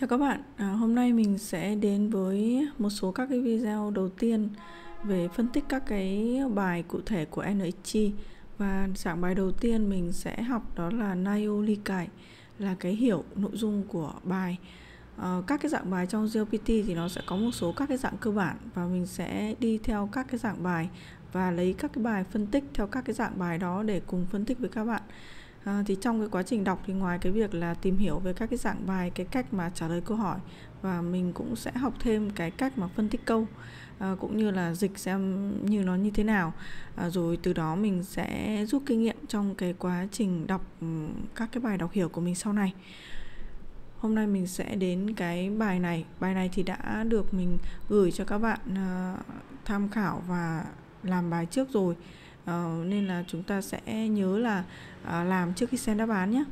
Chào các bạn, à, hôm nay mình sẽ đến với một số các cái video đầu tiên về phân tích các cái bài cụ thể của NHG và dạng bài đầu tiên mình sẽ học đó là Nayo Cải, là cái hiểu nội dung của bài à, các cái dạng bài trong GPT thì nó sẽ có một số các cái dạng cơ bản và mình sẽ đi theo các cái dạng bài và lấy các cái bài phân tích theo các cái dạng bài đó để cùng phân tích với các bạn À, thì trong cái quá trình đọc thì ngoài cái việc là tìm hiểu về các cái dạng bài, cái cách mà trả lời câu hỏi và mình cũng sẽ học thêm cái cách mà phân tích câu à, cũng như là dịch xem như nó như thế nào à, rồi từ đó mình sẽ rút kinh nghiệm trong cái quá trình đọc các cái bài đọc hiểu của mình sau này hôm nay mình sẽ đến cái bài này bài này thì đã được mình gửi cho các bạn uh, tham khảo và làm bài trước rồi uh, nên là chúng ta sẽ nhớ là uh, làm trước khi xem đáp án nhé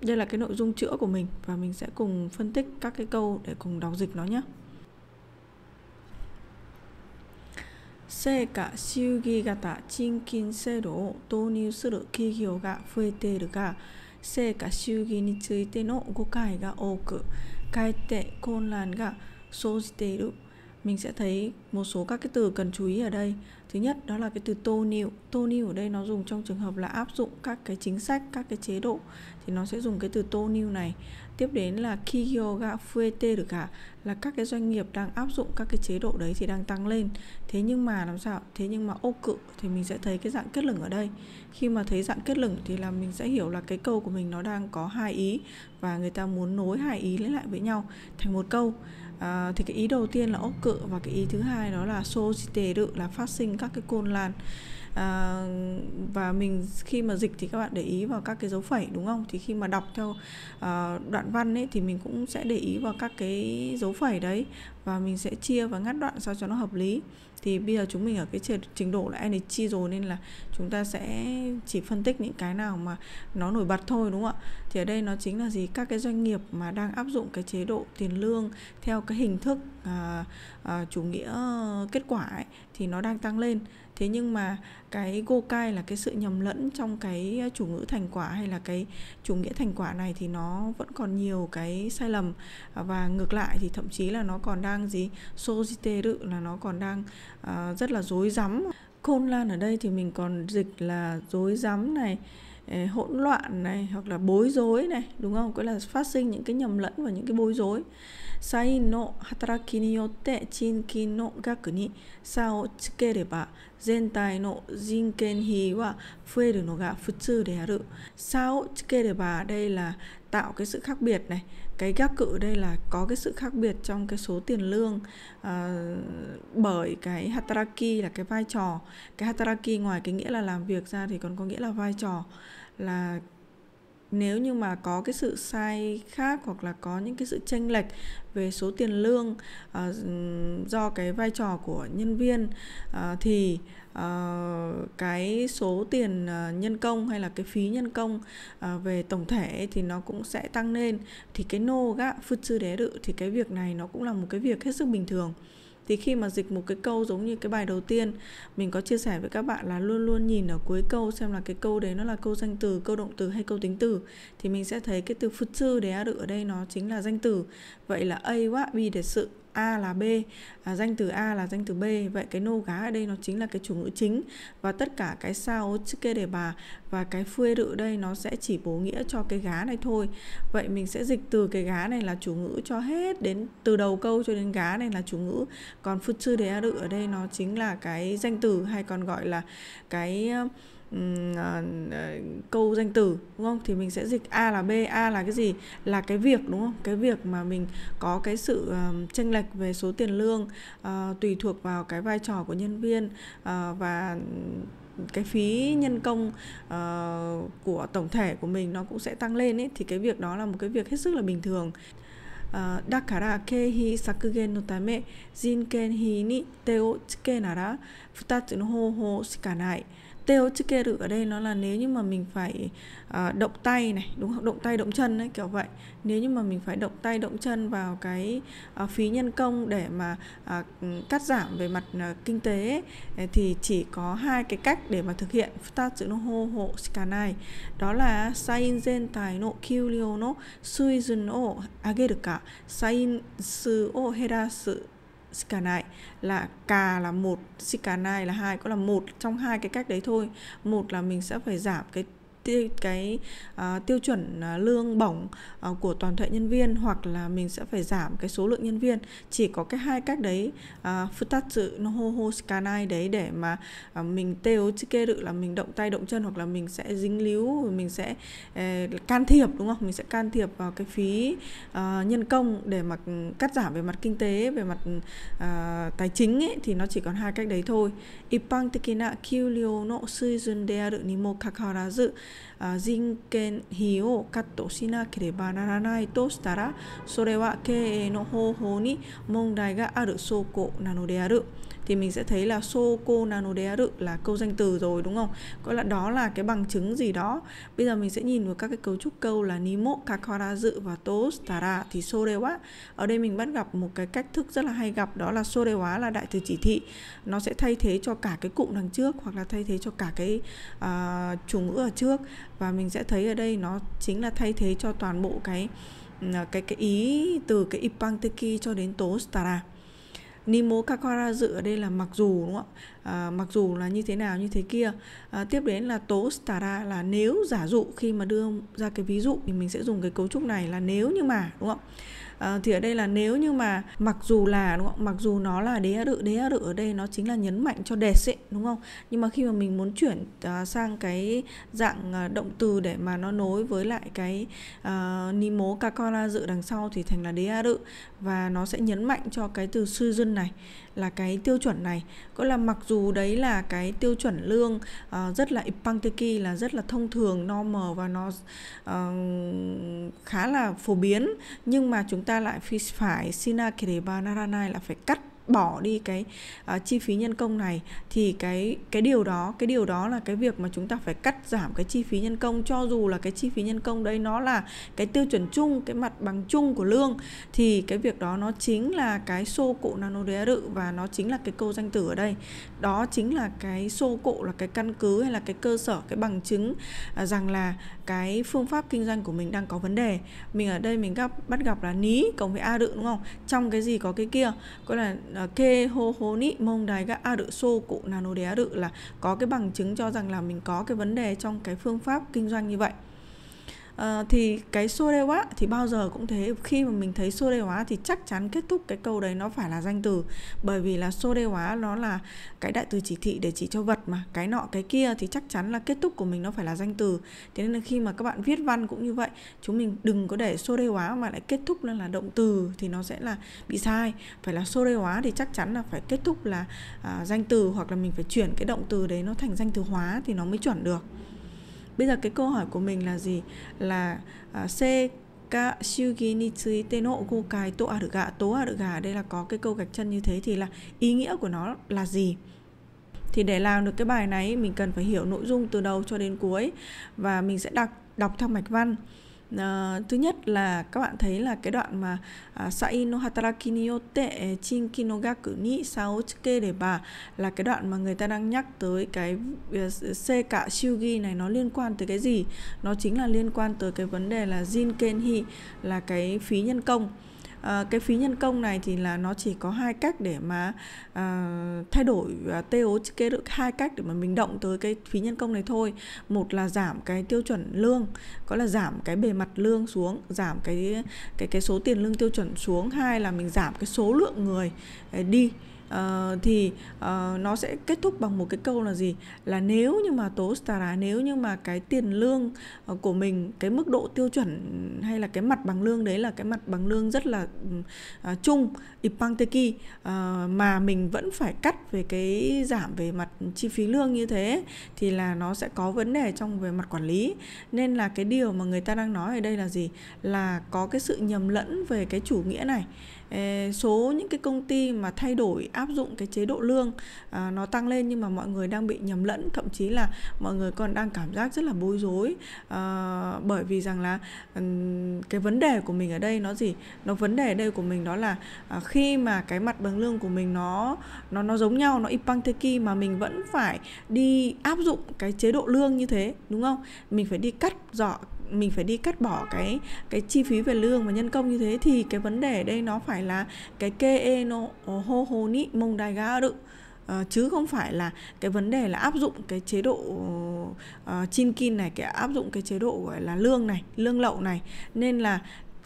đây là cái nội dung chữa của mình và mình sẽ cùng phân tích các cái câu để cùng đọc dịch nó nhé 成果主義型賃金制度を導入する企業が増えているが成果主義についての誤解が多くかえって混乱が生じている。mình sẽ thấy một số các cái từ cần chú ý ở đây thứ nhất đó là cái từ tô nịu tô nịu ở đây nó dùng trong trường hợp là áp dụng các cái chính sách các cái chế độ thì nó sẽ dùng cái từ tô nịu này tiếp đến là kigyo ga fuete được cả là các cái doanh nghiệp đang áp dụng các cái chế độ đấy thì đang tăng lên thế nhưng mà làm sao thế nhưng mà ô cự thì mình sẽ thấy cái dạng kết lửng ở đây khi mà thấy dạng kết lửng thì là mình sẽ hiểu là cái câu của mình nó đang có hai ý và người ta muốn nối hai ý lấy lại với nhau thành một câu Ờ, thì cái ý đầu tiên là ốc cự và cái ý thứ hai đó là societe đự là phát sinh các cái côn lan à, và mình khi mà dịch thì các bạn để ý vào các cái dấu phẩy đúng không thì khi mà đọc theo à, đoạn văn ấy thì mình cũng sẽ để ý vào các cái dấu phẩy đấy và mình sẽ chia và ngắt đoạn sao cho nó hợp lý thì bây giờ chúng mình ở cái trình độ là NH rồi nên là chúng ta sẽ chỉ phân tích những cái nào mà nó nổi bật thôi đúng không ạ thì ở đây nó chính là gì các cái doanh nghiệp mà đang áp dụng cái chế độ tiền lương theo cái hình thức à, à, chủ nghĩa kết quả ấy, thì nó đang tăng lên thế nhưng mà cái gokai là cái sự nhầm lẫn trong cái ờ, chủ ngữ thành quả hay là cái chủ nghĩa thành quả này thì nó vẫn còn nhiều cái sai lầm à, và ngược lại thì thậm chí là nó còn đang gì sojiteru là nó còn đang uh, rất là rối rắm khôn lan ở đây thì mình còn dịch là rối rắm này ờ, hỗn loạn này hoặc là bối rối này đúng không? Cái là phát sinh những cái nhầm lẫn và những cái bối rối サインの働きによって賃金の額に差をつければ全体の人件費は増えるのが普通である。差をつければ đây là tạo cái sự khác biệt này. Cái gác cự đây là có cái sự khác biệt trong cái số tiền lương à, bởi cái hataraki là cái vai trò. Cái hataraki ngoài cái nghĩa là làm việc ra thì còn có nghĩa là vai trò là nếu như mà có cái sự sai khác hoặc là có những cái sự chênh lệch về số tiền lương uh, do cái vai trò của nhân viên uh, thì uh, cái số tiền uh, nhân công hay là cái phí nhân công uh, về tổng thể thì nó cũng sẽ tăng lên thì cái nô gạ phượt sư đế đự thì cái việc này nó cũng là một cái việc hết sức bình thường thì khi mà dịch một cái câu giống như cái bài đầu tiên mình có chia sẻ với các bạn là luôn luôn nhìn ở cuối câu xem là cái câu đấy nó là câu danh từ câu động từ hay câu tính từ thì mình sẽ thấy cái từ phật sư đấy ở đây nó chính là danh từ vậy là a quá bi để sự A là B à, danh từ A là danh từ B vậy cái nô gá ở đây nó chính là cái chủ ngữ chính và tất cả cái sao kê để bà và cái phuê rự đây nó sẽ chỉ bổ nghĩa cho cái gá này thôi vậy mình sẽ dịch từ cái gá này là chủ ngữ cho hết đến từ đầu câu cho đến gá này là chủ ngữ còn phut chư đề rự ở đây nó chính là cái danh từ hay còn gọi là cái uh, À, à, câu danh từ đúng không thì mình sẽ dịch a là b a là cái gì là cái việc đúng không cái việc mà mình có cái sự uh, lệch về số tiền lương uh, tùy thuộc vào cái vai trò của nhân viên uh, và cái phí nhân công uh, của tổng thể của mình nó cũng sẽ tăng lên ấy thì cái việc đó là một cái việc hết sức là bình thường だから経費削減のため人件費に手をつけなら2つの方法しかない。teo chikeru ở đây nó là nếu như mà mình phải uh, động tay này đúng không động tay động chân ấy kiểu vậy nếu như mà mình phải động tay động chân vào cái uh, phí nhân công để mà uh, cắt giảm về mặt uh, kinh tế ấy, thì chỉ có hai cái cách để mà thực hiện Ta futatsu no ho ho này. đó là sain zentai no kyuryo no suizun o ageru ka sain su o herasu Shikanai là cà là một Shikanai là hai có là một trong hai cái cách đấy thôi một là mình sẽ phải giảm cái tiêu cái uh, tiêu chuẩn uh, lương bổng uh, của toàn thể nhân viên hoặc là mình sẽ phải giảm cái số lượng nhân viên chỉ có cái hai cách đấy uh, tát sự nó hô hô scanai đấy để mà uh, mình teo chứ kê được là mình động tay động chân hoặc là mình sẽ dính líu mình sẽ uh, can thiệp đúng không mình sẽ can thiệp vào cái phí uh, nhân công để mà cắt giảm về mặt kinh tế về mặt uh, tài chính ấy, thì nó chỉ còn hai cách đấy thôi 一般的な給料の水準であるにもかかわらず人件費をカットしなければならないとしたらそれは経営の方法に問題がある証拠なのである thì mình sẽ thấy là Soko Nanodearu là câu danh từ rồi đúng không? Gọi là đó là cái bằng chứng gì đó. Bây giờ mình sẽ nhìn vào các cái cấu trúc câu là Nimo Kakarazu và tostara thì Sorewa. Ở đây mình bắt gặp một cái cách thức rất là hay gặp đó là Sorewa là đại từ chỉ thị. Nó sẽ thay thế cho cả cái cụm đằng trước hoặc là thay thế cho cả cái uh, chủ ngữ ở trước và mình sẽ thấy ở đây nó chính là thay thế cho toàn bộ cái ừ, cái cái ý từ cái ipanteki cho đến tostara stara Nimo Kakara dự ở đây là mặc dù đúng không ạ à, mặc dù là như thế nào như thế kia à, tiếp đến là tố stara là nếu giả dụ khi mà đưa ra cái ví dụ thì mình sẽ dùng cái cấu trúc này là nếu như mà đúng không à, thì ở đây là nếu như mà mặc dù là đúng không mặc dù nó là đế đự đế đự ở đây nó chính là nhấn mạnh cho đề ấy đúng không nhưng mà khi mà mình muốn chuyển à, sang cái dạng à, động từ để mà nó nối với lại cái à, ni mố kakola dự đằng sau thì thành là đế đự và nó sẽ nhấn mạnh cho cái từ sư suy này là cái tiêu chuẩn này có là mặc dù dù đấy là cái tiêu chuẩn lương uh, rất là ipangteki là rất là thông thường normal và nó uh, khá là phổ biến nhưng mà chúng ta lại phải sina sinakireba naranai là phải cắt bỏ đi cái uh, chi phí nhân công này thì cái cái điều đó cái điều đó là cái việc mà chúng ta phải cắt giảm cái chi phí nhân công cho dù là cái chi phí nhân công đấy nó là cái tiêu chuẩn chung cái mặt bằng chung của lương thì cái việc đó nó chính là cái xô cụ nano đế rự và nó chính là cái câu danh từ ở đây đó chính là cái xô cụ là cái căn cứ hay là cái cơ sở cái bằng chứng uh, rằng là cái phương pháp kinh doanh của mình đang có vấn đề mình ở đây mình gặp bắt gặp là ní cộng với a rự đúng không trong cái gì có cái kia có là Ờ, kê hô hố nị mông đài gã a đự cụ nano De đự là có cái bằng chứng cho rằng là mình có cái vấn đề trong cái phương pháp kinh doanh như vậy Ờ, thì cái xô đều á thì bao giờ cũng thế khi mà mình thấy xô đều á thì chắc chắn kết thúc cái câu đấy nó phải là danh từ bởi vì là xô đều á nó là cái đại từ chỉ thị để chỉ cho vật mà cái nọ cái kia thì chắc chắn là kết thúc của mình nó phải là danh từ thế nên là khi mà các bạn viết văn cũng như vậy chúng mình đừng có để xô đê hóa mà lại kết thúc là, là động từ thì nó sẽ là bị sai phải là xô đê hóa thì chắc chắn là phải kết thúc là à, danh từ hoặc là mình phải chuyển cái động từ đấy nó thành danh từ hóa thì nó mới chuẩn được bây giờ cái câu hỏi của mình là gì là uh, c ka shugi ni tsuite no gokai to aru ga to aru ga đây là có cái câu gạch chân như thế thì là ý nghĩa của nó là gì thì để làm được cái bài này mình cần phải hiểu nội dung từ đầu cho đến cuối và mình sẽ đọc đọc theo mạch văn Uh, thứ nhất là các bạn thấy là cái đoạn mà à, sai no hataraki ni ờ, chin kinogaku ni sao tsuke để bà là cái đoạn mà người ta đang nhắc tới cái ờ, se cả shugi này nó liên quan tới cái gì nó chính là liên quan tới cái vấn đề là jin kenhi là cái phí nhân công Ờ, cái phí nhân công này thì là nó chỉ có hai cách để mà à, thay đổi à, TO kế được hai cách để mà mình động tới cái phí nhân công này thôi một là giảm cái tiêu chuẩn lương có là giảm cái bề mặt lương xuống giảm cái cái cái số tiền lương tiêu chuẩn xuống hai là mình giảm cái số lượng người ờ, đi uh, thì uh, nó sẽ kết thúc bằng một cái câu là gì là nếu như mà tố stará nếu như mà cái tiền lương ờ, của mình cái mức độ tiêu chuẩn hay là cái mặt bằng lương đấy là cái mặt bằng lương rất là uh, chung ipangteki uh, mà mình vẫn phải cắt về cái giảm về mặt chi phí lương như thế thì là nó sẽ có vấn đề trong về mặt quản lý nên là cái điều mà người ta đang nói ở đây là gì là có cái sự nhầm lẫn về cái chủ nghĩa này số những cái công ty mà thay đổi áp dụng cái chế độ lương à, nó tăng lên nhưng mà mọi người đang bị nhầm lẫn thậm chí là mọi người còn đang cảm giác rất là bối rối à, bởi vì rằng là cái vấn đề của mình ở đây nó gì nó vấn đề ở đây của mình đó là à, khi mà cái mặt bằng lương của mình nó nó nó giống nhau nó ipanteki mà mình vẫn phải đi áp dụng cái chế độ lương như thế đúng không mình phải đi cắt dọ mình phải đi cắt bỏ cái cái chi phí về lương và nhân công như thế thì cái vấn đề đây nó phải là cái kê e nó hô hô nị mông đài ga đựng Uh, chứ không phải là cái vấn đề là áp dụng cái chế độ uh, chin kin này cái áp dụng cái chế độ gọi là lương này lương lậu này nên là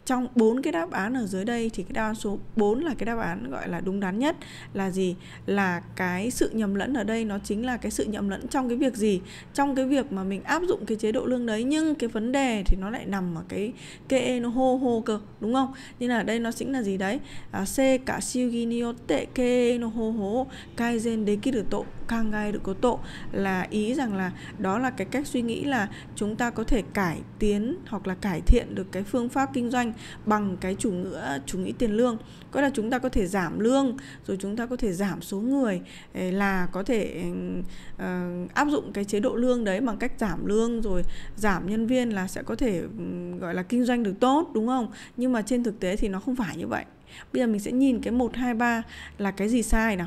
trong bốn cái đáp án ở dưới đây thì cái đáp án số 4 là cái đáp án gọi là đúng đắn nhất là gì là cái sự nhầm lẫn ở đây nó chính là cái sự nhầm lẫn trong cái việc gì trong cái việc mà mình áp dụng cái chế độ lương đấy nhưng cái vấn đề thì nó lại nằm ở cái ke nó hô hô cơ đúng không nhưng là ở đây nó chính là gì đấy à, c cả siêu ghi tệ ke nó hô hô kaizen được tội kangai được có tổ là ý rằng là đó là cái cách suy nghĩ là chúng ta có thể cải tiến hoặc là cải thiện được cái phương pháp kinh doanh bằng cái chủ nghĩa chủ nghĩa tiền lương có là chúng ta có thể giảm lương rồi chúng ta có thể giảm số người ờ, là có thể uh, áp dụng cái chế độ lương đấy bằng cách giảm lương rồi giảm nhân viên là sẽ có thể um, gọi là kinh doanh được tốt đúng không nhưng mà trên thực tế thì nó không phải như vậy bây giờ mình sẽ nhìn cái một hai ba là cái gì sai nào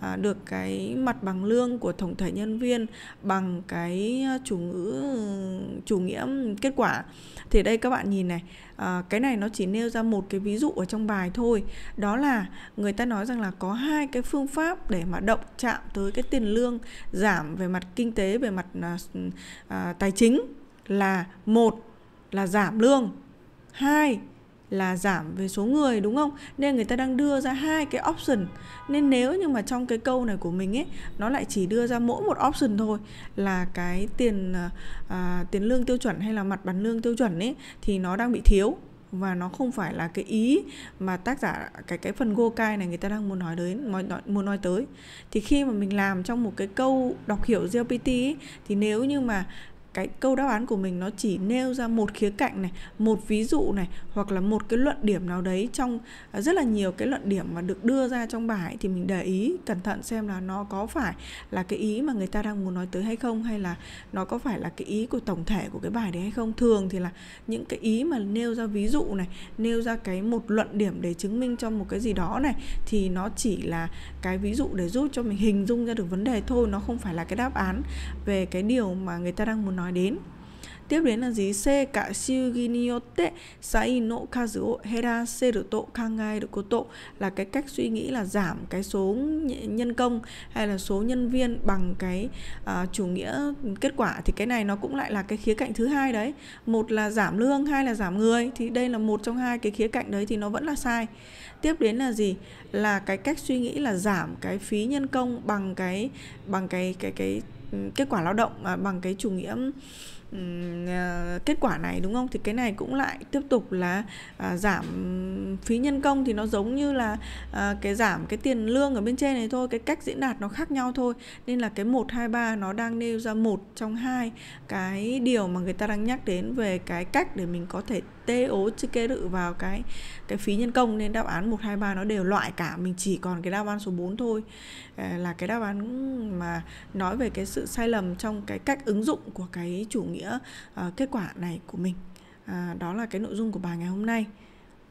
À, được cái mặt bằng lương của tổng thể nhân viên bằng cái à, chủ ngữ ừ, chủ nghĩa ừ, kết quả thì đây các bạn nhìn này à, cái này nó chỉ nêu ra một cái ví dụ ở trong bài thôi đó là người ta nói rằng là có hai cái phương pháp để mà động chạm tới cái tiền lương giảm về mặt kinh tế về mặt tài chính là một là giảm lương hai là giảm về số người đúng không nên người ta đang đưa ra hai cái option nên nếu như mà trong cái câu này của mình ấy nó lại chỉ đưa ra mỗi một option thôi là cái tiền à, à, tiền lương tiêu chuẩn hay là mặt bằng lương tiêu chuẩn ấy thì nó đang bị thiếu và nó không phải là cái ý mà tác giả cái cái phần Gokai này người ta đang muốn nói đến nói, nói, muốn nói tới thì khi mà mình làm trong một cái câu đọc hiểu GPT ấy, thì nếu như mà cái câu đáp án của mình nó chỉ nêu ra một khía cạnh này một ví dụ này hoặc là một cái luận điểm nào đấy trong à, rất là nhiều cái luận điểm mà được đưa ra trong bài thì mình để ý cẩn thận xem là nó có phải là cái ý mà người ta đang muốn nói tới hay không hay là nó có phải là cái ý của tổng thể của cái bài đấy hay không thường thì là những cái ý mà nêu ra ví dụ này nêu ra cái một luận điểm để chứng minh cho một cái gì đó này thì nó chỉ là cái ví dụ để giúp cho mình hình dung ra được vấn đề thôi nó không phải là cái đáp án về cái điều mà người ta đang muốn nói nói đến tiếp đến là gì C cả siêu giniote sai no kazu o heraseru to kangaeru koto là cái cách suy nghĩ là giảm cái số nhân công hay là số nhân viên bằng cái uh, chủ nghĩa kết quả thì cái này nó cũng lại là cái khía cạnh thứ hai đấy một là giảm lương hai là giảm người thì đây là một trong hai cái khía cạnh đấy thì nó vẫn là sai tiếp đến là gì là cái cách suy nghĩ là giảm cái phí nhân công bằng cái bằng cái cái cái, cái kết quả lao động à, bằng cái chủ nghĩa à, kết quả này đúng không thì cái này cũng lại tiếp tục là à, giảm phí nhân công thì nó giống như là cái giảm cái tiền lương ở bên trên này thôi cái cách diễn đạt nó khác nhau thôi nên là cái 123 nó đang nêu ra một trong hai cái điều mà người ta đang nhắc đến về cái cách để mình có thể TO kê đự vào cái cái phí nhân công nên đáp án 1 2 3 nó đều loại cả mình chỉ còn cái đáp án số 4 thôi ờ, là cái đáp án mà nói về cái sự sai lầm trong cái cách ứng dụng của cái chủ nghĩa uh, kết quả này của mình à, đó là cái nội dung của bài ngày hôm nay